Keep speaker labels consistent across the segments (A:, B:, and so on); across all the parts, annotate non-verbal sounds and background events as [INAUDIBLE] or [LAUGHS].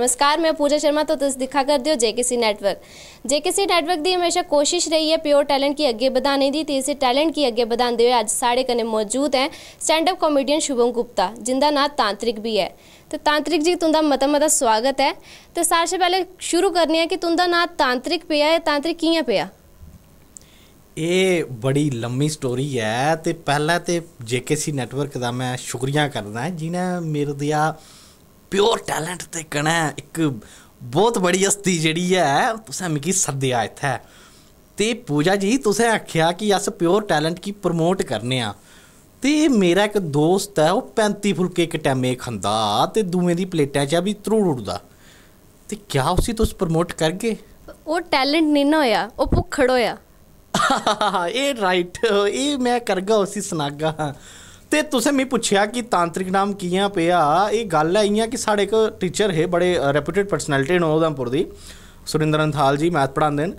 A: ਨਮਸਕਾਰ ਮੈਂ ਪੂਜਾ ਸ਼ਰਮਾ ਤੋਂ ਤੁਸੀਂ ਦਿਖਾ ਕਰਦੇ ਹੋ ਜੇਕੇਸੀ ਨੈਟਵਰਕ ਜੇਕੇਸੀ ਨੈਟਵਰਕ ਦੀ ਹਮੇਸ਼ਾ ਕੋਸ਼ਿਸ਼ ਰਹੀ ਹੈ ਪਿਓਰ ਟੈਲੈਂਟ ਕੀ ਅੱਗੇ ਵਧਾਣੇ ਦੀ ਤੇ ਇਸੇ ਟੈਲੈਂਟ ਕੀ ਅੱਗੇ ਵਧਾਉਂਦੇ ਹੋਏ ਅੱਜ ਸਾਡੇ ਕਨੇ ਮੌਜੂਦ ਹੈ stand up comedian Shubham Gupta ਜਿੰਦਾ ਨਾਂ ਤਾਂਤਰਿਕ ਵੀ ਹੈ ਤੇ ਤਾਂਤਰਿਕ ਜੀ ਤੁਹਾਡਾ ਮਤਾ ਮਤਾ ਸਵਾਗਤ ਹੈ ਤੇ ਸਾਰ ਸੇ ਪਹਿਲੇ ਸ਼ੁਰੂ ਕਰਨੀ ਹੈ ਕਿ ਤੁਹਾਡਾ ਨਾਂ ਤਾਂਤਰਿਕ ਪਿਆ ਹੈ ਤਾਂਤਰਿਕ ਕਿਵੇਂ ਪਿਆ
B: ਇਹ ਬੜੀ ਲੰਮੀ ਸਟੋਰੀ ਹੈ ਤੇ ਪਹਿਲਾਂ ਤੇ ਜੇਕੇਸੀ ਨੈਟਵਰਕ ਦਾ ਮੈਂ ਸ਼ੁਕਰੀਆ ਕਰਦਾ ਜਿਨ੍ਹਾਂ ਮੇਰੇ ਦਿਆ ਪਿਓਰ ਟੈਲੈਂਟ ਤੇ ਕਣਾ ਇੱਕ ਬਹੁਤ ਬੜੀ ਹਸਤੀ ਜਿਹੜੀ ਹੈ ਤੁਸੀਂ ਸੱਦੇ ਸੱਦਿਆ ਇੱਥੇ ਤੇ ਪੂਜਾ ਜੀ ਤੁਸੀਂ ਆਖਿਆ ਕਿ ਅਸ ਪਿਓਰ ਟੈਲੈਂਟ ਕੀ ਪ੍ਰਮੋਟ ਕਰਨੇ ਆ ਤੇ ਮੇਰਾ ਇੱਕ ਦੋਸਤ ਹੈ ਉਹ 35 ਫੁਲਕੇ ਇੱਕ ਟਾਈਮੇ ਖਾਂਦਾ ਤੇ ਦੂਵੇਂ ਦੀ ਪਲੇਟਾਂ 'ਚ ਵੀ ਤਰੂੜ ਉੜਦਾ ਤੇ ਕਿਆ ਉਸੇ ਤੁਸੀਂ ਪ੍ਰਮੋਟ ਕਰਗੇ
A: ਉਹ ਟੈਲੈਂਟ ਨਹੀਂ ਨਾ ਹੋਇਆ ਉਹ ਭੁੱਖੜ ਹੋਇਆ
B: [LAUGHS] ਇਹ ਰਾਈਟ ਇਹ ਮੈਂ ਕਰਗਾ ਉਸੇ ਸੁਣਾਗਾ ਤੇ ਤੁਸੀਂ ਮੈਂ ਪੁੱਛਿਆ ਕਿ ਤਾਂਤਰਿਕ ਨਾਮ ਕੀ ਆ ਪਿਆ ਇਹ ਗੱਲ ਆਈਆ ਕਿ ਸਾਡੇ ਇੱਕ ਟੀਚਰ ਹੈ ਬੜੇ ਰੈਪਿਊਟਡ ਪਰਸਨੈਲਿਟੀ ਨੇ ਉਹਦਾਪੁਰ ਦੀ सुरेंद्र ਅੰਥਾਲ ਜੀ ਮੈਥ ਪੜਾਉਂਦੇ ਨੇ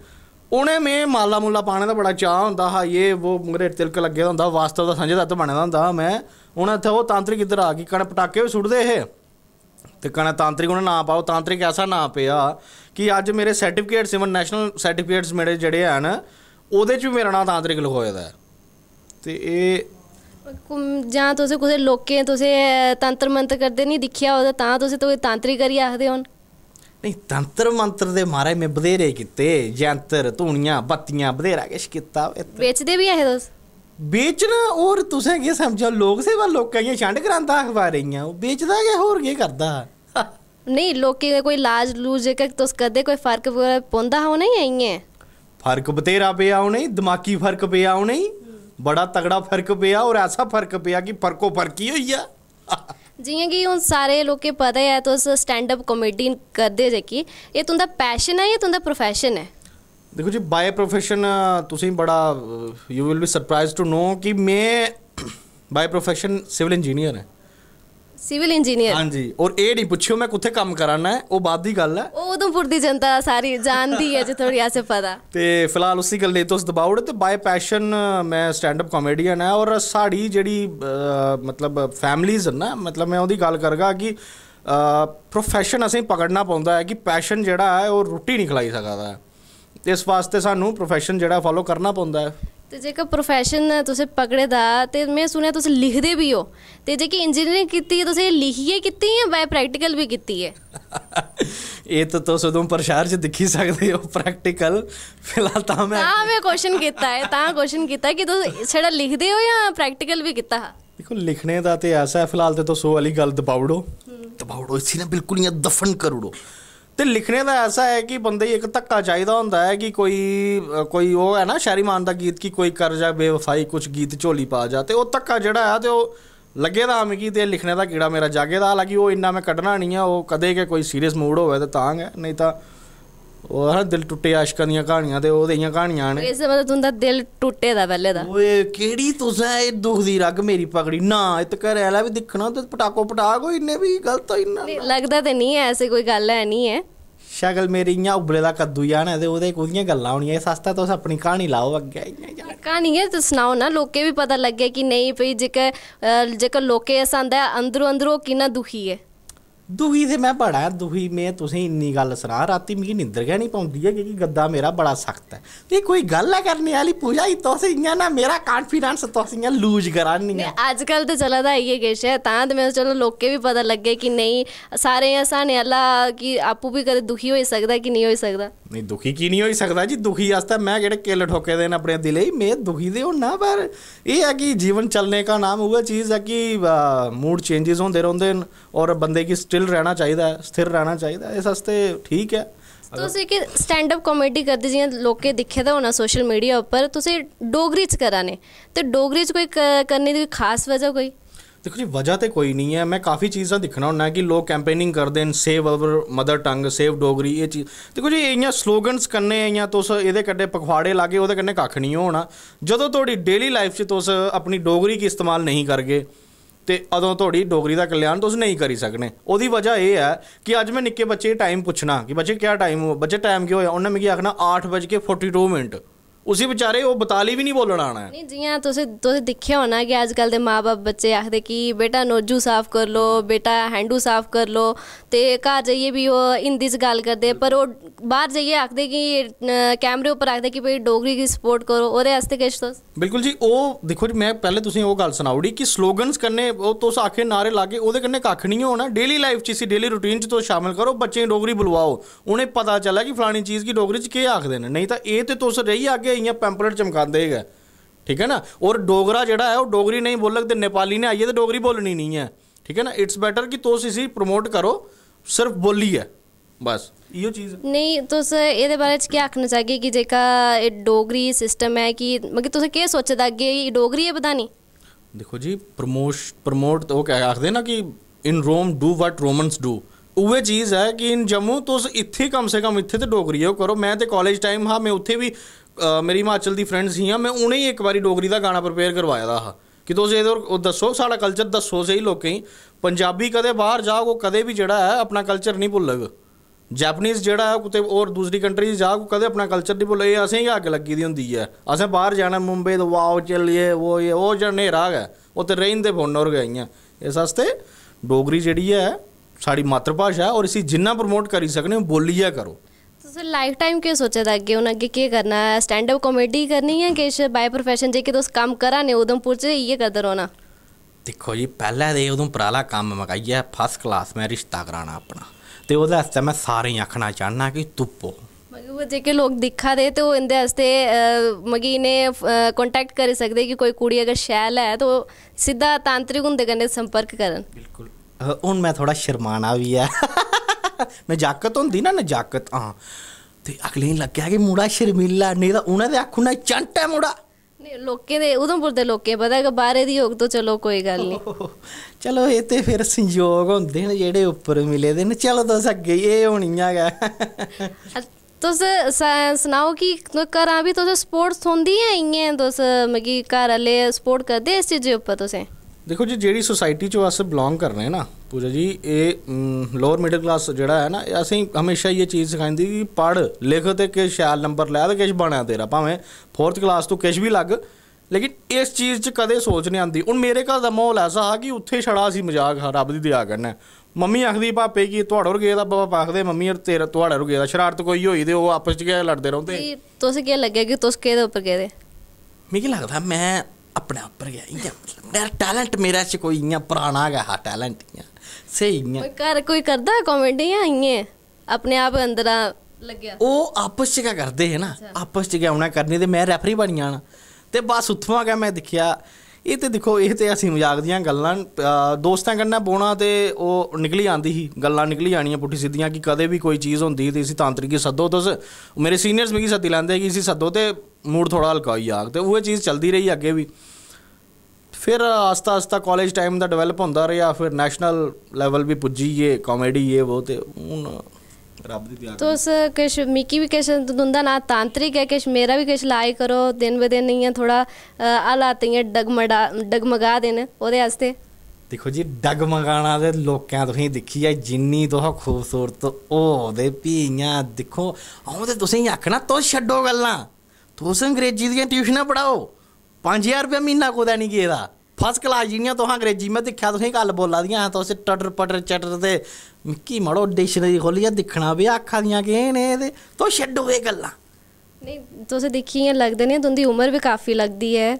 B: ਉਹਨੇ ਮੈਂ ਮਾਲਾ ਮੁੱਲਾ ਪਾਣੇ ਦਾ ਬੜਾ ਚਾਹ ਹੁੰਦਾ ਹਾ ਇਹ ਉਹ ਮੇਰੇ ਤਿਲਕ ਲੱਗੇ ਹੁੰਦਾ ਵਾਸਤਵ ਦਾ ਸੰਜੇ ਦਾਤ ਬਣਿਆ ਹੁੰਦਾ ਮੈਂ ਉਹਨਾਂ ਇੱਥੇ ਉਹ ਤਾਂਤਰਿਕ ਇੱਧਰ ਆ ਗਈ ਕਣ ਪਟਾਕੇ ਵੀ ਸੁੱਟਦੇ ਇਹ ਤੇ ਕਣ ਤਾਂਤਰਿਕ ਉਹਨਾਂ ਨਾਂ ਪਾਉ ਤਾਂਤਰਿਕ ਐਸਾ ਨਾਂ ਪਿਆ ਕਿ ਅੱਜ ਮੇਰੇ ਸਰਟੀਫਿਕੇਟ ਸਿਵਨ ਨੈਸ਼ਨਲ ਸਰਟੀਫਿਕੇਟਸ ਮੇਰੇ ਜਿਹੜੇ ਹਨ ਉਹਦੇ ਚ ਵੀ ਮੇਰਾ ਨਾਂ ਤਾਂਤਰਿਕ ਲਿਖੋਇਆ ਹੋਇਆ ਹੈ ਤੇ ਇਹ
A: ਕੁਮ ਜਾਂ ਤੁਸੀਂ ਕਿਸੇ ਲੋਕੇ ਤੁਸੀਂ ਤੰਤਰ ਮੰਤਰ ਕਰਦੇ ਨਹੀਂ ਦਿਖਿਆ ਉਹ ਤਾਂ ਤੁਸੀਂ ਤੋਂ ਤਾਂਤਰੀ ਕਰੀ ਆਖਦੇ ਹੋ ਨਹੀਂ
B: ਤੰਤਰ ਮੰਤਰ ਦੇ ਮਾਰੇ ਮੈਂ ਬਧੇਰੇ ਕੀਤੇ ਜੰਤਰ ਧੂਣੀਆਂ ਬੱਤੀਆਂ ਬਧੇਰਾ ਕਿਸ ਕੀਤਾ ਵੇਚਦੇ ਵੀ ਇਹ ਦੋਸ ਵੇਚਣਾ ਔਰ ਤੁਸੀਂ ਕੀ ਸਮਝੋ ਲੋਕ ਸੇਵਾ ਲੋਕਾਂ ਦੀਆਂ ਛੰਡ ਕਰਾਂਦਾ ਅਖਬਾਰ ਰਹੀਆਂ ਉਹ ਵੇਚਦਾ ਕਿ ਹੋਰ ਕੀ ਕਰਦਾ
A: ਨਹੀਂ ਲੋਕੇ ਕੋਈ ਲਾਜ ਲੂਜ ਜੇ ਕਿ ਤੁਸ ਕਦੇ ਕੋਈ ਫਰਕ ਪੁੰਦਾ ਹੋ ਨਹੀਂ ਆਈਏ
B: ਫਰਕ ਬਤੇਰਾ ਪਿਆ ਹੋ ਨਹੀਂ ਦਿਮਾਗੀ ਫਰਕ ਪਿਆ ਹੋ ਨਹੀਂ ਬੜਾ ਤਗੜਾ ਫਰਕ ਪਿਆ ਔਰ ਐਸਾ ਫਰਕ ਪਿਆ ਕਿ ਫਰਕੋ ਫਰਕੀ ਹੋਈ ਆ
A: ਜਿਵੇਂ ਕਿ ਹੁਣ ਸਾਰੇ ਲੋਕੇ ਪਤਾ ਹੈ ਤੁਸ ਸਟੈਂਡ ਅਪ ਕਾਮੇਡੀ ਕਰਦੇ ਜੇ ਕਿ ਇਹ ਤੁੰਦਾ ਪੈਸ਼ਨ ਹੈ ਜਾਂ ਤੁੰਦਾ ਪ੍ਰੋਫੈਸ਼ਨ ਹੈ
B: ਦੇਖੋ ਜੀ ਬਾਇ ਪ੍ਰੋਫੈਸ਼ਨ ਤੁਸੀਂ ਬੜਾ you will be surprise to know ਕਿ ਮੈਂ ਬਾਇ ਪ੍ਰੋਫੈਸ਼ਨ ਸਿਵਲ ਇੰਜੀਨੀਅਰ ਹਾਂ
A: ਸਿਵਲ ਇੰਜੀਨੀਅਰ ਹਾਂਜੀ
B: ਔਰ ਇਹ ਨਹੀਂ ਪੁੱਛਿਓ ਮੈਂ ਕਿੱਥੇ ਕੰਮ ਕਰਾਣਾ ਹੈ ਉਹ ਬਾਅਦ ਦੀ ਗੱਲ ਹੈ
A: ਉਹ ਉਦਮਪੁਰ ਦੀ ਜਨਤਾ ਸਾਰੀ ਜਾਣਦੀ ਹੈ ਜੇ ਥੋੜੀ ਐਸੇ ਪਤਾ
B: ਤੇ ਫਿਲਹਾਲ ਉਸੇ ਗੱਲ ਲਈ ਤੋਸ ਦਬਾਉੜ ਤੇ ਬਾਈ ਪੈਸ਼ਨ ਮੈਂ ਸਟੈਂਡ ਅਪ ਕਾਮੇਡੀਅਨ ਹਾਂ ਔਰ ਸਾਡੀ ਜਿਹੜੀ ਮਤਲਬ ਫੈਮਲੀਜ਼ ਹਨ ਨਾ ਮਤਲਬ ਮੈਂ ਉਹਦੀ ਗੱਲ ਕਰਗਾ ਕਿ ਪ੍ਰੋਫੈਸ਼ਨ ਅਸੀਂ ਪਕੜਨਾ ਪਉਂਦਾ ਹੈ ਕਿ ਪੈਸ਼ਨ ਜਿਹੜਾ ਹੈ ਉਹ ਰੋਟੀ ਨਹੀਂ ਖਲਾਈ ਸਕਦਾ ਇਸ ਵਾਸਤੇ ਸਾਨੂੰ ਪ੍ਰੋਫੈਸ਼ਨ ਜਿਹੜਾ ਫਾਲੋ ਕਰਨਾ ਪਉਂਦਾ ਹੈ
A: ਤੇ profession ਤੁਸੀਂ ਪਕੜੇ ਦਾ ਤੇ ਮੈਂ ਸੁਣਿਆ ਤੁਸੀਂ ਲਿਖਦੇ ਵੀ ਹੋ ਤੇ ਜੇ ਕਿ ਇੰਜੀਨੀਅਰਿੰਗ ਕੀਤੀ ਹੈ ਤੁਸੀਂ ਲਿਖੀਏ ਕੀਤੀ ਹੈ बाय ਪ੍ਰੈਕਟੀਕਲ ਵੀ ਕੀਤੀ ਹੈ
B: [LAUGHS] ਇਹ ਤਾਂ ਤੁਸੀਂ ਉਦੋਂ ਪ੍ਰਸ਼ਾਰ 'ਚ ਦਿਖੀ ਸਕਦੇ ਹੋ ਪ੍ਰੈਕਟੀਕਲ ਫਿਲਹਾਲ ਤਾਂ ਮੈਂ
A: ਤਾਂ ਮੈਂ ਕੁਐਸਚਨ ਕੀਤਾ ਹੈ ਤਾਂ ਕੁਐਸਚਨ ਕੀਤਾ ਕਿ ਤੁਸੀਂ ਛੜਾ ਲਿਖਦੇ ਹੋ ਜਾਂ ਪ੍ਰੈਕਟੀਕਲ ਵੀ ਕੀਤਾ
B: ਦੇਖੋ ਲਿਖਣੇ ਦਾ ਤੇ ਐਸਾ ਹੈ ਫਿਲਹਾਲ ਤੇ ਤੁਸੀਂ ਵਾਲੀ ਗੱਲ ਦਬਾਉੜੋ ਦਬਾਉੜੋ ਇਸੇ ਨੇ ਬਿਲਕੁਲ ਹੀ ਦਫਨ ਕਰੂੜੋ ਤੇ ਲਿਖਣੇ ਦਾ ਐਸਾ ਹੈ ਕਿ ਬੰਦੇ ਇੱਕ ਧੱਕਾ ਚਾਹੀਦਾ ਹੁੰਦਾ ਹੈ ਕਿ ਕੋਈ ਕੋਈ ਉਹ ਹੈ ਨਾ ਸ਼ਾਇਰੀਮਾਨ ਦਾ ਗੀਤ ਕੀ ਕੋਈ ਕਰ ਜਾ ਬੇਵਫਾਈ ਕੁਝ ਗੀਤ ਝੋਲੀ ਪਾ ਜਾ ਤੇ ਉਹ ਧੱਕਾ ਜਿਹੜਾ ਆ ਤੇ ਉਹ ਲੱਗੇਦਾ ਆਮ ਕੀ ਤੇ ਲਿਖਣੇ ਦਾ ਕੀੜਾ ਮੇਰਾ ਜਾਗੇਦਾ ਲੱਗੀ ਉਹ ਇੰਨਾ ਮੈਂ ਕੱਢਣਾ ਨਹੀਂ ਆ ਉਹ ਕਦੇ ਕਿ ਕੋਈ ਸੀਰੀਅਸ ਮੂਡ ਹੋਵੇ ਤਾਂ ਤਾਂ ਹੈ ਨਹੀਂ ਤਾਂ ਉਹ ਹਰ ਦਿਲ ਟੁੱਟੇ ਆਸ਼ਕਾਂ ਦੀਆਂ ਕਹਾਣੀਆਂ ਤੇ ਉਹਦੀਆਂ ਕਹਾਣੀਆਂ ਨੇ
A: ਇਸ ਮਤਲਬ ਤੁੰਦਾ ਦਿਲ ਟੁੱਟੇ ਦਾ ਪਹਿਲੇ ਦਾ
B: ਓਏ ਕਿਹੜੀ ਤੁਸਾਂ ਇਹ ਦੁੱਖ ਦੀ ਰਗ ਮੇਰੀ ਪਗੜੀ ਨਾ ਇਤ ਕਰ ਐਲਾ ਵੀ ਦਿਖਣਾ ਤੇ ਪਟਾਕੋ ਪਟਾਕੋ ਇੰਨੇ ਵੀ ਗਲਤ ਹੋਈ ਨਾ
A: ਲੱਗਦਾ ਤੇ ਨਹੀਂ ਐ ਐਸੇ ਕੋਈ ਗੱਲ ਹੈ ਨਹੀਂ ਹੈ
B: ਸ਼ਗਲ ਮੇਰੀ ਇੰਨਾ ਉਬਲੇ ਦਾ ਕੱਦੂ ਜਾਣਾ ਤੇ ਉਹਦੇ ਕੋਈਆਂ ਗੱਲਾਂ ਆਉਣੀਆਂ ਇਹ ਸਸਤਾ ਤੁਸੀਂ ਆਪਣੀ ਕਹਾਣੀ ਲਾਓ ਅੱਗੇ
A: ਕਹਾਣੀ ਹੈ ਤੁਸੀਂ ਸੁਣਾਓ ਨਾ ਲੋਕੇ ਵੀ ਪਤਾ ਲੱਗੇ ਕਿ ਨਹੀਂ ਭਈ ਜੇਕਰ ਜੇਕਰ ਲੋਕੇ ਅਸਾਂ ਦਾ ਅੰਦਰੋਂ ਅੰਦਰੋਂ ਕਿੰਨਾ ਦੁਖੀ ਹੈ
B: ਦੁਹੀ ਤੇ ਮੈਂ ਬੜਾ ਦੁਹੀ ਮੈਂ ਤੁਸੀਂ ਇੰਨੀ ਗੱਲ ਸੁਣਾ ਰਾਤੀ ਮੈਨੂੰ ਨਿੰਦਰ ਗਿਆ ਨਹੀਂ ਪਉਂਦੀ ਹੈ ਕਿਉਂਕਿ ਗੱਦਾ ਮੇਰਾ ਬੜਾ ਸਖਤ ਹੈ ਤੇ ਕੋਈ ਗੱਲ ਹੈ ਕਰਨੇ ਵਾਲੀ ਪੂਜਾ ਹੀ ਤੁਸੀਂ ਇੰਨਾ ਨਾ ਮੇਰਾ ਕੌਨਫੀਡੈਂਸ ਤੁਸੀਂ ਲੂਜ਼ ਕਰਾਨੀ ਹੈ
A: ਅੱਜ ਕੱਲ ਤੇ ਚੱਲਦਾ ਇਹ ਗੇਸ਼ ਤਾਂ ਤੇ ਮੈਂ ਚਲੋ ਲੋਕੇ ਵੀ ਪਤਾ ਲੱਗੇ ਕਿ ਨਹੀਂ ਸਾਰੇ ਆਸਾਨੇ ਅੱਲਾ ਕਿ ਆਪੂ ਵੀ ਕਦੇ ਦੁਖੀ ਹੋਈ ਸਕਦਾ ਕਿ ਨਹੀਂ ਹੋਈ ਸਕਦਾ
B: ਨਹੀਂ ਦੁਖੀ ਕੀ ਨਹੀਂ ਹੋਈ ਸਕਦਾ ਜੀ ਦੁਖੀ ਆਸਤਾ ਮੈਂ ਕਿਹੜੇ ਕਿਲ ਠੋਕੇ ਦੇਣ ਆਪਣੇ ਦਿਲੇ ਹੀ ਮੈਂ ਦੁਖੀ ਦੇ ਹੋਣਾ ਪਰ ਇਹ ਹੈ ਕਿ ਜੀਵਨ ਚੱਲਨੇ ਦਾ ਨਾਮ ਉਹ ਚੀਜ਼ ਹੈ ਕਿ ਮੂਡ ਚੇਂजेस ਹੁੰਦੇ ਰਹਿੰਦੇ ਨੇ ਔਰ ਬੰਦੇ ਕੀ ਸਟਿਲ ਰਹਿਣਾ ਚਾਹੀਦਾ ਹੈ ਸਥਿਰ ਰਹਿਣਾ ਚਾਹੀਦਾ ਇਸ ਵਾਸਤੇ ਠੀਕ ਹੈ ਤੁਸੀਂ
A: ਕਿ ਸਟੈਂਡ ਅਪ ਕਾਮੇਡੀ ਕਰਦੇ ਜੀਆਂ ਲੋਕੇ ਦਿਖੇ ਦਾ ਹੋਣਾ ਸੋਸ਼ਲ ਮੀਡੀਆ ਉੱਪਰ ਤੁਸੀਂ ਡੋਗਰੀ ਚ ਕਰਾਨੇ ਤੇ ਡੋਗਰੀ ਚ ਕੋਈ ਕਰਨੇ ਦੀ ਖਾਸ ਵਜ੍ਹਾ ਕੋਈ
B: ਦੇਖੋ ਜੀ ਵਜ੍ਹਾ ਤੇ ਕੋਈ ਨਹੀਂ ਹੈ ਮੈਂ ਕਾਫੀ ਚੀਜ਼ਾਂ ਦੇਖਣਾ ਹੁੰਦਾ ਕਿ ਲੋਕ ਕੈਂਪੇਨਿੰਗ ਕਰਦੇ ਨੇ save our mother tongue save Dogri ਇਹ ਚੀਜ਼ ਦੇਖੋ ਜੀ ਇਹੀਆਂ ਸਲੋਗਨਸ ਕਰਨੇ ਆਈਆਂ ਤੁਸ ਇਹਦੇ ਕੱਡੇ ਪਖਵਾੜੇ ਲਾਗੇ ਉਹਦੇ ਕੰਨੇ ਕੱਖ ਨਹੀਂ ਹੋਣਾ ਜਦੋਂ ਤੁਹਾਡੀ ਡੇਲੀ ਲਾਈਫ 'ਚ ਤੁਸ ਆਪਣੀ ਡੋਗਰੀ ਕੀ ਇਸਤੇਮਾਲ ਨਹੀਂ ਕਰਗੇ ਤੇ ਉਦੋਂ ਤੁਹਾਡੀ ਡੋਗਰੀ ਦਾ ਕਲਿਆਣ ਤੁਸੀਂ ਨਹੀਂ ਕਰੀ ਸਕਨੇ ਉਹਦੀ ਵਜ੍ਹਾ ਇਹ ਹੈ ਕਿ ਅੱਜ ਮੈਂ ਨਿੱਕੇ ਬੱਚੇ ਟਾਈਮ ਪੁੱਛਣਾ ਕਿ ਬੱਚੇ ਕਿਆ ਟਾਈਮ ਹੋ ਬੱਚੇ ਟਾਈਮ ਕੀ ਹੋਇਆ ਉਹਨੇ ਮੈਨੂੰ ਆਖਣਾ 8:42 ਮਿੰਟ ਉਸੇ ਵਿਚਾਰੇ ਉਹ ਬਤਾਲੀ ਵੀ ਨਹੀਂ ਬੋਲਣਾ ਆਣਾ ਨਹੀਂ
A: ਜੀਆਂ ਤੁਸੀਂ ਤੁਸੀਂ ਦੇਖਿਆ ਹੋਣਾ ਕਿ ਅੱਜ ਕੱਲ ਦੇ ਮਾਪੇ ਬੱਚੇ ਆਖਦੇ ਕਿ ਬੇਟਾ ਨੋਜੂ ਸਾਫ਼ ਕਰ ਲੋ ਬੇਟਾ ਹੈਂਡੂ ਸਾਫ਼ ਕਰ ਲੋ ਤੇ ਘਰ ਜਾਈਏ ਵੀ ਉਹ ਹਿੰਦੀ 'ਚ ਗੱਲ ਕਰਦੇ ਪਰ ਉਹ ਬਾਹਰ ਜਾਈਏ ਆਖਦੇ ਕਿ ਕੈਮਰੇ ਉੱਪਰ ਆਖਦੇ ਕਿ ਭਈ ਡੋਗਰੀ ਦੀ ਸਪੋਰਟ ਕਰੋ ਉਹਦੇ ਵਾਸਤੇ ਕਿਛ ਤੋਂ
B: ਬਿਲਕੁਲ ਜੀ ਉਹ ਦੇਖੋ ਜੀ ਮੈਂ ਪਹਿਲੇ ਤੁਸੀਂ ਉਹ ਗੱਲ ਸੁਣਾਉੜੀ ਕਿ ਸਲੋਗਨਸ ਕਰਨੇ ਉਹ ਤੋਂ ਸਾਖੇ ਨਾਰੇ ਲਾ ਕੇ ਉਹਦੇ ਕੰਨੇ ਕੱਖ ਨਹੀਂ ਹੋਣਾ ਡੇਲੀ ਲਾਈਫ 'ਚ ਸੀ ਡੇਲੀ ਰੁਟੀਨ 'ਚ ਤੋਂ ਸ਼ਾਮਿਲ ਕਰੋ ਬੱਚੇ ਨੂੰ ਡੋਗਰੀ ਬੁਲਵਾਓ ਉਹਨੇ ਪਤਾ ਚੱਲਾ ਕਿ ਫਲਾਣੀ ਚੀਜ਼ ਕੀ ਡੋਗਰੀ 'ਚ ਕੀ ਆਖਦੇ ਨੇ ਨਹੀਂ ਤਾਂ ਇਹ ਤੇ ਤੁਸ ਰਹੀ ਅੱਗੇ ਹੈਗੇ ਇਆਂ ਪੈਂਪਲੇਟ ਚਮਕਾਉਂਦੇ ਹੈਗੇ ਠੀਕ ਹੈ ਨਾ ਔਰ ਡੋਗਰਾ ਜਿਹੜਾ ਹੈ ਉਹ ਡੋਗਰੀ ਨਹੀਂ ਬੋਲਕ ਤੇ ਨੇਪਾਲੀ ਨੇ ਆਈਏ ਤੇ ਡੋਗਰੀ ਬੋਲਣੀ ਨਹੀਂ ਹੈ ਠੀਕ ਹੈ ਨਾ ਇਟਸ ਬੈਟਰ ਕਿ ਤੁਸੀਂ ਸੀ ਪ੍ਰੋਮੋਟ ਕਰੋ ਸਿਰਫ ਬੋਲੀ ਹੈ ਬਸ ਇਹੋ ਚੀਜ਼
A: ਨਹੀਂ ਤੁਸੀਂ ਇਹਦੇ ਬਾਰੇ ਚ ਕੀ ਆਖਣਾ ਚਾਹੀਏ ਕਿ ਜੇਕਾ ਇਹ ਡੋਗਰੀ ਸਿਸਟਮ ਹੈ ਕਿ ਮਗਰ ਤੁਸੀਂ ਕੀ ਸੋਚਦਾ ਅੱਗੇ ਇਹ ਡੋਗਰੀ ਹੈ ਪਤਾ ਨਹੀਂ
B: ਦੇਖੋ ਜੀ ਪ੍ਰਮੋਸ਼ ਪ੍ਰਮੋਟ ਉਹ ਕਹਿ ਆਖਦੇ ਨਾ ਕਿ ਇਨ ਰੋਮ ਡੂ ਵਾਟ ਰੋਮਨਸ ਡੂ ਉਵੇ ਚੀਜ਼ ਹੈ ਕਿ ਇਨ ਜੰਮੂ ਤੁਸੀਂ ਇੱਥੇ ਕਮ ਸੇ ਕਮ ਇੱਥੇ ਤੇ ਡੋਗਰੀ ਹੋ ਕਰੋ ਮੈਂ ਤੇ ਕਾਲਜ ਟਾਈਮ ਹਾਂ ਮੈਂ ਉੱਥੇ ਵੀ ਮੇਰੀ ਹਿਮਾਚਲ ਦੀ ਫਰੈਂਡਸ ਹੀ ਆ ਮੈਂ ਉਹਨੇ ਹੀ ਇੱਕ ਵਾਰੀ ਡੋਗਰੀ ਦਾ ਗਾਣਾ ਪ੍ਰਪੇਅਰ ਕਰਵਾਇਆ ਦਾ ਕਿ ਤੁਸੀਂ ਇਹਦੇ ਦੱਸੋ ਸਾਡਾ ਕਲਚਰ ਦੱਸੋ ਸਹੀ ਲੋਕਾਂ ਹੀ ਪੰਜਾਬੀ ਕਦੇ ਬਾਹਰ ਜਾਓ ਕਦੇ ਵੀ ਜਿਹੜਾ ਹੈ ਆਪਣਾ ਕਲਚਰ ਨਹੀਂ ਭੁੱਲਗ ਜਾਪਨੀਜ਼ ਜਿਹੜਾ ਹੈ ਕਿਤੇ ਹੋਰ ਦੂਸਰੀ ਕੰਟਰੀ ਜਾ ਕੋ ਕਦੇ ਆਪਣਾ ਕਲਚਰ ਨਹੀਂ ਭੁੱਲੇ ਅਸੀਂ ਹੀ ਅੱਗ ਲੱਗੀ ਦੀ ਹੁੰਦੀ ਹੈ ਅਸੀਂ ਬਾਹਰ ਜਾਣਾ ਮੁੰਬਈ ਤੋਂ ਵਾਓ ਚੱਲੀਏ ਉਹ ਇਹ ਉਹ ਜਿਹੜਾ ਰਾਗ ਹੈ ਉੱਥੇ ਰਹਿੰਦੇ ਫੋਨਰ ਗਈਆਂ ਇਸ ਵਾਸਤੇ ਡੋਗਰੀ ਜਿਹੜੀ ਹੈ ਸਾਡੀ ਮਾਤਰ ਭਾਸ਼ਾ ਔਰ ਇਸੀ ਜਿੰਨਾ ਪ੍ਰਮੋਟ ਕਰੀ ਸਕਨੇ ਬੋਲੀਆ ਕਰੋ
A: ਤੁਸੀਂ ਲਾਈਫ ਟਾਈਮ ਕੀ ਸੋਚਿਆ ਦਾ ਅੱਗੇ ਉਹਨ ਅੱਗੇ ਕੀ ਕਰਨਾ ਹੈ ਸਟੈਂਡ ਅਪ ਕਾਮੇਡੀ ਕਰਨੀ ਹੈ ਕਿ ਸ਼ ਬਾਈ ਪ੍ਰੋਫੈਸ਼ਨ ਜੇ ਕਿ ਤੁਸੀਂ ਕੰਮ ਕਰਾ ਨੇ ਉਦਮਪੁਰ ਚ ਇਹ ਕਰਦੇ ਰਹੋਣਾ
B: ਦੇਖੋ ਜੀ ਪਹਿਲਾਂ ਦੇ ਉਦੋਂ ਪ੍ਰਾਲਾ ਕੰਮ ਮਗਾਈਆ ਫਸਟ ਕਲਾਸ ਮੈਂ ਰਿਸ਼ਤਾ ਕਰਾਣਾ ਆਪਣਾ ਤੇ ਉਹਦਾ ਅਸਤੇ ਮੈਂ ਸਾਰੇ ਆਖਣਾ ਚਾਹਨਾ ਕਿ ਤੁੱਪੋ
A: ਮਗੇ ਉਹ ਜੇ ਕਿ ਲੋਕ ਦਿਖਾ ਦੇ ਤੇ ਉਹ ਇੰਦੇ ਵਾਸਤੇ ਮਗੀ ਨੇ ਕੰਟੈਕਟ ਕਰ ਸਕਦੇ ਕਿ ਕੋਈ ਕੁੜੀ ਅਗਰ ਸ਼ੈਲ ਹੈ ਤਾਂ ਸਿੱਧਾ ਤਾਂਤਰਿਕ ਹੁੰਦੇ ਕਨੇ ਸੰਪਰਕ ਕਰਨ ਬਿਲਕੁਲ
B: ਹੁਣ ਮੈਂ ਥੋੜਾ ਸ਼ਰਮਾਣਾ ਵੀ ਆ ਮੈਂ ਜਾਕਤ ਹੁੰਦੀ ਨਾ ਨਜਾਕਤ ਹਾਂ ਤੇ ਅਗਲੇ ਲੱਗਿਆ ਕਿ ਮੁੰਡਾ ਸ਼ਰਮੀਲਾ ਨਹੀਂ ਤਾਂ ਉਹਨਾਂ ਦੇ ਅੱਖੋਂ ਨਾ ਚੰਟ ਹੈ ਮੁੰਡਾ
A: ਨੇ ਲੋਕੇ ਦੇ ਉਦੋਂਪੁਰ ਦੇ ਲੋਕੇ ਪਤਾ ਕਿ ਬਾਹਰੇ ਦੀ ਹੋਗ ਤੋਂ ਚਲੋ ਕੋਈ ਗੱਲ ਨਹੀਂ
B: ਚਲੋ ਇਹ ਤੇ ਫਿਰ ਸੰਯੋਗ ਹੁੰਦੇ ਨੇ ਜਿਹੜੇ ਉੱਪਰ ਮਿਲੇ ਦੇ ਨੇ ਚਲੋ ਦੱਸ ਅੱਗੇ ਇਹ ਹੋਣੀਆਂ ਗਾ
A: ਤੁਸੀਂ ਸੁਣਾਓ ਕਿ ਕਰਾਂ ਵੀ ਤੁਸੀਂ ਸਪੋਰਟਸ ਹੁੰਦੀ ਹੈ ਇੰਨੇ ਤੁਸੀਂ ਮਗੀ ਘਰ ਵਾਲੇ ਸਪੋਰਟ ਕਰਦੇ ਇਸ ਚੀਜ਼ ਉੱਪਰ ਤੁਸੀਂ
B: ਦੇਖੋ ਜੀ ਜਿਹੜੀ ਸੋਸਾਇਟੀ ਚੋਂ ਅਸੀਂ ਬਿਲੋਂਗ ਕਰ ਰਹੇ ਨਾ ਪੂਜਾ ਜੀ ਇਹ ਲੋਅਰ ਮਿਡਲ ਕਲਾਸ ਜਿਹੜਾ ਹੈ ਨਾ ਅਸੀਂ ਹਮੇਸ਼ਾ ਇਹ ਚੀਜ਼ ਸਿਖਾਉਂਦੀ ਕਿ ਪੜ ਲਿਖ ਤੇ ਕਿ ਸ਼ਾਲ ਨੰਬਰ ਲੈ ਤੇ ਕਿਛ ਬਣਿਆ ਤੇਰਾ ਭਾਵੇਂ 4th ਕਲਾਸ ਤੋਂ ਕਿਛ ਵੀ ਲੱਗ ਲੇਕਿਨ ਇਸ ਚੀਜ਼ 'ਚ ਕਦੇ ਸੋਚ ਨਹੀਂ ਆਂਦੀ ਹੁਣ ਮੇਰੇ ਘਰ ਦਾ ਮਾਹੌਲ ਐਸਾ ਆ ਕਿ ਉੱਥੇ ਛੜਾ ਸੀ ਮਜ਼ਾਕ ਰੱਬ ਦੀ ਦਿਆ ਕਰਨਾ ਮੰਮੀ ਆਖਦੀ ਪਾਪੇ ਕੀ ਤੁਹਾਡੇ ਵਰਗੇ ਦਾ ਬਾਬਾ ਪਾਖਦੇ ਮੰਮੀ ਔਰ ਤੇਰਾ ਤੁਹਾਡੇ ਵਰਗੇ ਦਾ ਸ਼ਰਾਰਤ ਕੋਈ ਹੋਈ ਤੇ ਉਹ ਆਪਸ 'ਚ ਕਿਆ ਲੜਦੇ ਰਹਿੰਦੇ
A: ਤੁਸੀਂ ਕੀ ਲੱਗਿਆ ਕਿ ਤੁਸੀਂ ਕਿਹਦੇ ਉੱਪਰ ਗਏ ਦੇ
B: ਮੈਨੂੰ ਲੱਗਦਾ ਮੈਂ ਆਪਣੇ ਉੱਪਰ ਗਿਆ ਇਆ ਮੇਰਾ ਟੈਲੈਂਟ ਮੇਰਾ ਚ ਕੋਈ ਇਆ ਪੁਰਾਣਾ ਹੈਗਾ ਹਾ ਟੈਲੈਂਟ ਇਆ ਸਹੀ ਇਆ ਕੋਈ
A: ਕਰ ਕੋਈ ਕਰਦਾ ਕਮੇਡੀ ਆ ਇਏ ਆਪਣੇ ਆਪ ਅੰਦਰਾਂ ਲੱਗਿਆ
B: ਉਹ ਆਪਸ ਚ ਕਰਦੇ ਹੈ ਨਾ ਆਪਸ ਚ ਗਿਆ ਉਹਨਾਂ ਕਰਨੀ ਤੇ ਮੈਂ ਰੈਫਰੀ ਬਣ ਜਾਣਾ ਤੇ ਬਸ ਉੱਥੋਂ ਆ ਗਿਆ ਮੈਂ ਦੇਖਿਆ ਇਹ ਤੇ ਦੇਖੋ ਇਹ ਤੇ ਅਸੀਂ ਮਜ਼ਾਕ ਦੀਆਂ ਗੱਲਾਂ ਦੋਸਤਾਂ ਕੰਨਾਂ ਬੋਣਾ ਤੇ ਉਹ ਨਿਕਲੀ ਆਂਦੀ ਹੀ ਗੱਲਾਂ ਨਿਕਲੀ ਆਣੀਆਂ ਪੁੱਠੀ ਸਿੱਧੀਆਂ ਕਿ ਕਦੇ ਵੀ ਕੋਈ ਚੀਜ਼ ਹੁੰਦੀ ਤੇ ਅਸੀਂ ਤਾਂਤਰੀਕੀ ਸੱਦੋ ਤੁਸ ਮੇਰੇ ਸੀਨੀਅਰਸ ਕੀ ਸੱਦੀ ਲਾਂਦੇ ਕਿ ਇਸੀ ਸੱਦੋ ਤੇ ਮੂਡ ਥੋੜਾ ਹਲਕਾ ਹੋਈ ਆਗ ਤੇ ਉਹ ਚੀਜ਼ ਚਲਦੀ ਰਹੀ ਅੱਗੇ ਵੀ ਫਿਰ ਆਸਤਾ ਆਸਤਾ ਕਾਲਜ ਟਾਈਮ ਦਾ ਡਿਵੈਲਪ ਹੁੰਦਾ ਰਿਹਾ ਫਿਰ ਨੈਸ਼ਨਲ ਲੈਵਲ ਵੀ ਪੁੱਜੀ ਇਹ ਕਾਮੇਡੀ ਇਹ ਉਹ ਤੇ ਹੁਣ ਰੱਬ ਦੀ ਦਿਆ ਤੁਸ
A: ਕਿਸ ਮਿਕੀ ਵੀ ਕਿਸ ਦੁੰਦਾ ਨਾ ਤਾਂਤਰਿਕ ਹੈ ਕਿਸ ਮੇਰਾ ਵੀ ਕਿਸ ਲਾਇ ਕਰੋ ਦਿਨ ਬਦ ਦਿਨ ਨਹੀਂ ਆ ਥੋੜਾ ਹਾਲਾਤੀਆਂ ਡਗਮੜਾ ਡਗਮਗਾ ਦੇਣ ਉਹਦੇ ਵਾਸਤੇ
B: ਦੇਖੋ ਜੀ ਡਗਮਗਾਣਾ ਦੇ ਲੋਕਾਂ ਤੁਸੀਂ ਦੇਖੀ ਐ ਜਿੰਨੀ ਤੋਹਾ ਖੂਬਸੂਰਤ ਉਹਦੇ ਪੀਆਂ ਦੇਖੋ ਆਉਂਦੇ ਤੁਸੀਂ ਆਖਣਾ ਤੋ ਛੱਡੋ ਗੱਲਾਂ ਤੋ ਸੰਗਰੇਜੀ ਦੀਆਂ ਟਿਊਸ਼ਨਾਂ ਪੜਾਓ 5000 ਰੁਪਏ ਮਹੀਨਾ ਕੋਦਾ ਨਹੀਂ ਕੀਦਾ ਫਸਟ ਕਲਾਸ ਜਿਹੀਆਂ ਤੋਂ ਅੰਗਰੇਜ਼ੀ ਮੈਂ ਦੇਖਿਆ ਤੁਸੀਂ ਗੱਲ ਬੋਲਾ ਦੀਆਂ ਤਾਂ ਸੇ ਟਟਰ ਪਟਰ ਚਟਰ ਤੇ ਕੀ ਮੜੋ ਡਿਕਸ਼ਨਰੀ ਆ ਦੇਖਣਾ ਵੀ ਅੱਖਾਂ ਦੀਆਂ ਕੀ ਨੇ ਇਹਦੇ ਤੋ ਛੱਡੋ ਇਹ ਗੱਲਾਂ
A: ਨਹੀਂ ਤੁਸੀਂ ਦੇਖੀਆਂ ਲੱਗਦੇ ਨੇ ਤੁੰਦੀ ਉਮਰ ਵੀ ਕਾਫੀ ਲੱਗਦੀ ਹੈ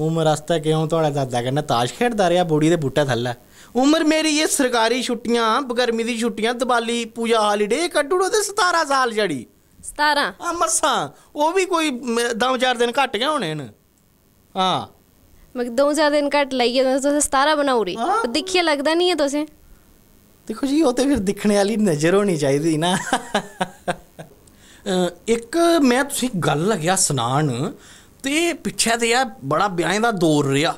B: ਉਮਰ ਰਸਤਾ ਕਿਉਂ ਤੁਹਾਡਾ ਦਾਦਾ ਕਹਿੰਦਾ ਤਾਸ਼ ਖੇਡਦਾ ਰਿਹਾ ਬੁੜੀ ਦੇ ਬੂਟੇ ਥੱਲੇ ਉਮਰ ਮੇਰੀ ਇਹ ਸਰਕਾਰੀ ਛੁੱਟੀਆਂ ਬਗਰਮੀ ਦੀ ਛੁੱਟੀਆਂ ਦਿਵਾਲੀ ਪੂਜਾ ਹਾਲੀਡੇ ਕੱਢੂੜੋ ਤੇ 17 ਸਾਲ ਜੜੀ 17 ਆ ਮਸਾਂ ਉਹ ਵੀ ਕੋਈ 2-4 ਦਿਨ ਘੱਟ ਗਏ ਹੋਣੇ ਨੇ ਹਾਂ
A: ਮੈਂ ਦੋ ਚਾਰ ਦਿਨ ਘਟ ਲਈਏ ਤਾਂ ਤੁਸੀਂ 17 ਬਣਾਉ ਰਹੀ ਦਿਖੇ ਲੱਗਦਾ ਨਹੀਂ ਹੈ ਤੁਸੀਂ
B: ਦੇਖੋ ਜੀ ਉਹ ਤੇ ਫਿਰ ਦਿਖਣ ਵਾਲੀ ਨਜ਼ਰ ਹੋਣੀ ਚਾਹੀਦੀ ਨਾ ਇੱਕ ਮੈਂ ਤੁਸੀਂ ਗੱਲ ਲੱਗਿਆ ਸਨਾਨ ਤੇ ਪਿੱਛੇ ਤੇ ਆ ਬੜਾ ਵਿਆਹ ਦਾ ਦੌਰ ਰਿਹਾ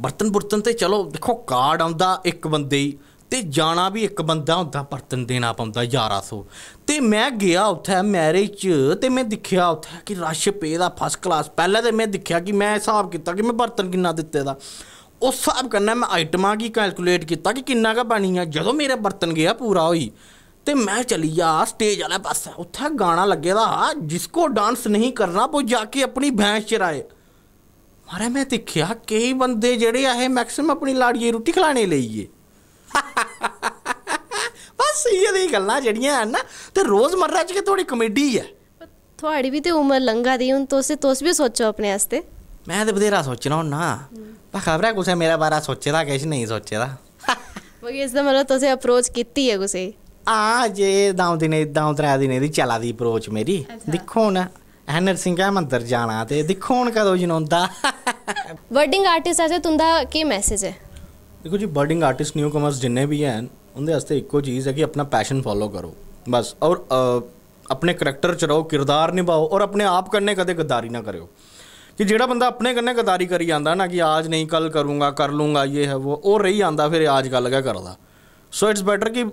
B: ਬਰਤਨ ਬਰਤਨ ਤੇ ਚਲੋ ਦੇਖੋ ਕਾਰਡ ਆਉਂਦਾ ਇੱਕ ਬੰਦੇ ਹੀ ਤੇ ਜਾਣਾ ਵੀ ਇੱਕ ਬੰਦਾ ਹੁੰਦਾ ਪਰਤਨ ਦੇਣਾ ਪਉਂਦਾ 1100 ਤੇ ਮੈਂ ਗਿਆ ਉੱਥੇ ਮੈਰਿਜ ਚ ਤੇ ਮੈਂ ਦੇਖਿਆ ਉੱਥੇ ਕਿ ਰਸ਼ ਪੇ ਦਾ ਫਸਟ ਕਲਾਸ ਪਹਿਲਾਂ ਤੇ ਮੈਂ ਦੇਖਿਆ ਕਿ ਮੈਂ ਹਿਸਾਬ ਕੀਤਾ ਕਿ ਮੈਂ ਬਰਤਨ ਕਿੰਨਾ ਦਿੱਤੇ ਦਾ ਉਸ ਹਿਸਾਬ ਕਰਨਾ ਮੈਂ ਆਈਟਮਾਂ ਕੀ ਕੈਲਕੂਲੇਟ ਕੀਤਾ ਕਿ ਕਿੰਨਾ ਕਾ ਬਣੀ ਆ ਜਦੋਂ ਮੇਰੇ ਬਰਤਨ ਗਿਆ ਪੂਰਾ ਹੋਈ ਤੇ ਮੈਂ ਚਲੀ ਜਾ ਸਟੇਜ ਵਾਲਾ ਪਾਸਾ ਉੱਥੇ ਗਾਣਾ ਲੱਗੇ ਦਾ ਜਿਸ ਕੋ ਡਾਂਸ ਨਹੀਂ ਕਰਨਾ ਉਹ ਜਾ ਕੇ ਆਪਣੀ ਭੈਂਸ ਚਰਾਏ ਮਾਰੇ ਮੈਂ ਦੇਖਿਆ ਕਈ ਬੰਦੇ ਜਿਹੜੇ ਆਹੇ ਮੈਕਸਿਮ ਆਪਣੀ ਲਾੜੀਏ ਰੋਟੀ ਖਲਾਣੇ ਲਈਏ ਬਸ ਇਹ ਦੀ ਗੱਲਾਂ ਜਿਹੜੀਆਂ ਹਨ ਨਾ ਤੇ ਰੋਜ਼ਮਰਰਾ 'ਚ ਕਿ ਤੁਹਾਡੀ ਕਮੇਡੀ ਹੈ
A: ਤੁਹਾਡੀ ਵੀ ਤੇ ਉਮਰ ਲੰਘਾ ਦੀ ਹੁਣ ਤੁਸੀਂ ਤੁਸੀਂ ਵੀ ਸੋਚੋ ਆਪਣੇ ਵਾਸਤੇ
B: ਮੈਂ ਤੇ ਬਧੇਰਾ ਸੋਚਣਾ ਹੁਣ ਨਾ ਪਰ ਖਬਰ ਹੈ ਕੁਛ ਮੇਰਾ ਬਾਰਾ ਸੋਚੇਦਾ ਕਿਛ ਨਹੀਂ ਸੋਚੇਦਾ
A: ਵਗੀ ਇਸ ਦਾ ਮਤਲਬ ਤੁਸੀਂ ਅਪਰੋਚ ਕੀਤੀ ਹੈ ਕੁਸੇ
B: ਆ ਜੇ ਦਾਉ ਦਿਨ ਦਾਉ ਤਰਾ ਦਿਨ ਇਹਦੀ ਚਲਾ ਦੀ ਅਪਰੋਚ ਮੇਰੀ ਦੇਖੋ ਨਾ ਐਨਰ ਸਿੰਘ ਆ ਮੰਦਰ ਜਾਣਾ ਤੇ ਦੇਖੋ ਹੁਣ ਕਦੋਂ ਜਨੋਂਦਾ
A: ਵਰਡਿੰਗ ਆਰਟਿਸਟ ਆ ਤੇ ਤੁੰਦਾ ਕੀ ਮੈਸੇਜ ਹੈ
B: ਦੇਖੋ ਜੀ ਬਰਡਿੰਗ ਆਰਟਿਸਟ ਨਿਊ ਕਮਰਸ ਜਿੰਨੇ ਵੀ ਹਨ ਉਹਦੇ ਵਾਸਤੇ ਇੱਕੋ ਚੀਜ਼ ਹੈ ਕਿ ਆਪਣਾ ਪੈਸ਼ਨ ਫੋਲੋ ਕਰੋ ਬਸ ਔਰ ਆਪਣੇ ਕੈਰੈਕਟਰ ਚ ਰਹੋ ਕਿਰਦਾਰ ਨਿਭਾਓ ਔਰ ਆਪਣੇ ਆਪ ਕਰਨੇ ਕਦੇ ਗਦਾਰੀ ਨਾ ਕਰਿਓ ਕਿ ਜਿਹੜਾ ਬੰਦਾ ਆਪਣੇ ਕੰਨੇ ਗਦਾਰੀ ਕਰੀ ਜਾਂਦਾ ਨਾ ਕਿ ਆਜ ਨਹੀਂ ਕੱਲ ਕਰੂੰਗਾ ਕਰ ਲੂੰਗਾ ਇਹ ਹੈ ਉਹ ਉਹ ਰਹੀ ਜਾਂਦਾ ਫਿਰ ਆਜ ਗੱਲ ਕਾ ਕਰਦਾ ਸੋ ਇਟਸ ਬੈਟਰ ਕਿ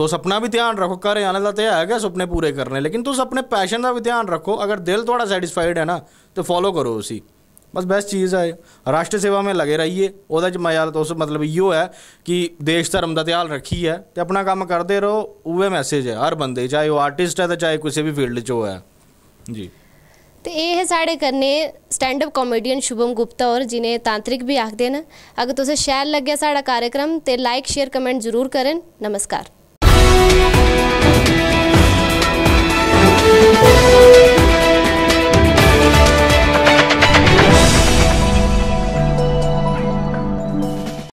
B: तो ਸੁਪਨਾ ਵੀ ਧਿਆਨ ਰੱਖੋ घर आने ਦਾ ਤੇ ਹੈਗਾ ਸੁਪਨੇ ਪੂਰੇ ਕਰਨੇ ਲੇਕਿਨ लेकिन ਆਪਣੇ ਪੈਸ਼ਨ ਦਾ ਵੀ ਧਿਆਨ ਰੱਖੋ ਅਗਰ ਦਿਲ ਤੁਹਾਡਾ ਸੈਟੀਸਫਾਈਡ ਹੈ ਨਾ ਤੇ ਫੋਲੋ ਕਰੋ ਉਸੇ ਬਸ ਬੈਸਟ ਚੀਜ਼ ਹੈ ਰਾਸ਼ਟਰ ਸੇਵਾ ਮੇ ਲਗੇ ਰਹੀਏ ਉਹਦਾ ਚ ਮਜ਼ਾ ਤੋਂ ਮਤਲਬ ਇਹੋ ਹੈ ਕਿ ਦੇਸ਼ ਧਰਮ ਦਾ ਧਿਆਨ ਰੱਖੀ ਹੈ ਤੇ ਆਪਣਾ ਕੰਮ ਕਰਦੇ ਰਹੋ ਉਹੇ ਮੈਸੇਜ ਹੈ ਹਰ ਬੰਦੇ ਚਾਹੇ ਉਹ ਆਰਟਿਸਟ ਹੈ ਤੇ ਚਾਹੇ ਕਿਸੇ ਵੀ ਫੀਲਡ 'ਚ ਹੋ ਜੀ
A: ਤੇ ਇਹ ਸਾਡੇ ਕਰਨੇ stand up comedian Shubham Gupta ਔਰ ਜਿਨੇ ਤਾਂਤਰਿਕ ਵੀ ਆਖਦੇ ਨੇ ਅਗਰ ਤੁਸੀਂ ਸ਼ੈਲ ਲੱਗਿਆ ਸਾਡਾ ਕਾਰਜਕ੍ਰਮ ਤੇ ਲਾਈਕ ਸ਼ੇਅਰ ਕਮੈਂਟ ਜ਼ਰੂਰ ਕਰਨ ਨਮਸਕਾਰ